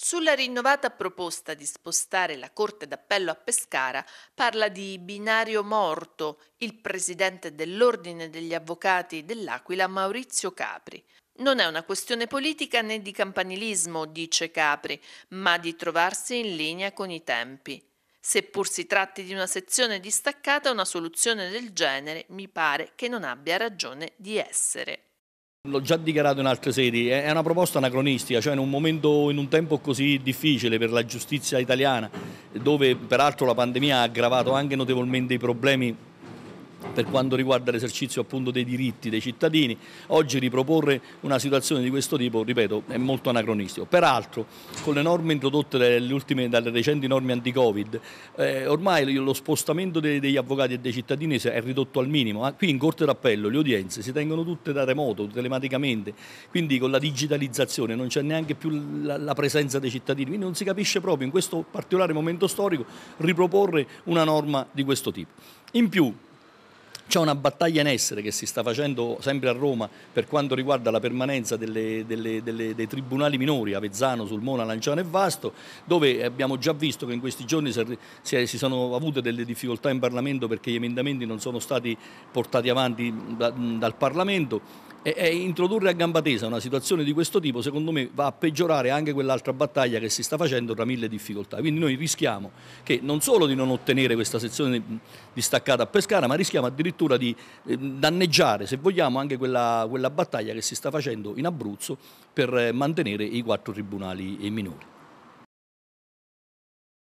Sulla rinnovata proposta di spostare la Corte d'Appello a Pescara parla di binario morto il presidente dell'Ordine degli Avvocati dell'Aquila Maurizio Capri. Non è una questione politica né di campanilismo, dice Capri, ma di trovarsi in linea con i tempi. Seppur si tratti di una sezione distaccata, una soluzione del genere mi pare che non abbia ragione di essere. L'ho già dichiarato in altre sedi, è una proposta anacronistica, cioè in un momento, in un tempo così difficile per la giustizia italiana, dove peraltro la pandemia ha aggravato anche notevolmente i problemi per quanto riguarda l'esercizio appunto dei diritti dei cittadini. Oggi riproporre una situazione di questo tipo, ripeto, è molto anacronistico. Peraltro, con le norme introdotte dalle, ultime, dalle recenti norme anti-Covid, eh, ormai lo spostamento dei, degli avvocati e dei cittadini è ridotto al minimo. Ah, qui in Corte d'Appello le udienze si tengono tutte da remoto, telematicamente, quindi con la digitalizzazione non c'è neanche più la, la presenza dei cittadini, quindi non si capisce proprio in questo particolare momento storico riproporre una norma di questo tipo. In più, c'è una battaglia in essere che si sta facendo sempre a Roma per quanto riguarda la permanenza delle, delle, delle, dei tribunali minori, Avezzano, Sulmona, Lanciano e Vasto, dove abbiamo già visto che in questi giorni si sono avute delle difficoltà in Parlamento perché gli emendamenti non sono stati portati avanti da, dal Parlamento. E, e, introdurre a gamba tesa una situazione di questo tipo, secondo me, va a peggiorare anche quell'altra battaglia che si sta facendo tra mille difficoltà. Quindi noi rischiamo che non solo di non ottenere questa sezione distaccata a Pescara, ma rischiamo addirittura di eh, danneggiare, se vogliamo, anche quella, quella battaglia che si sta facendo in Abruzzo per eh, mantenere i quattro tribunali eh, minori.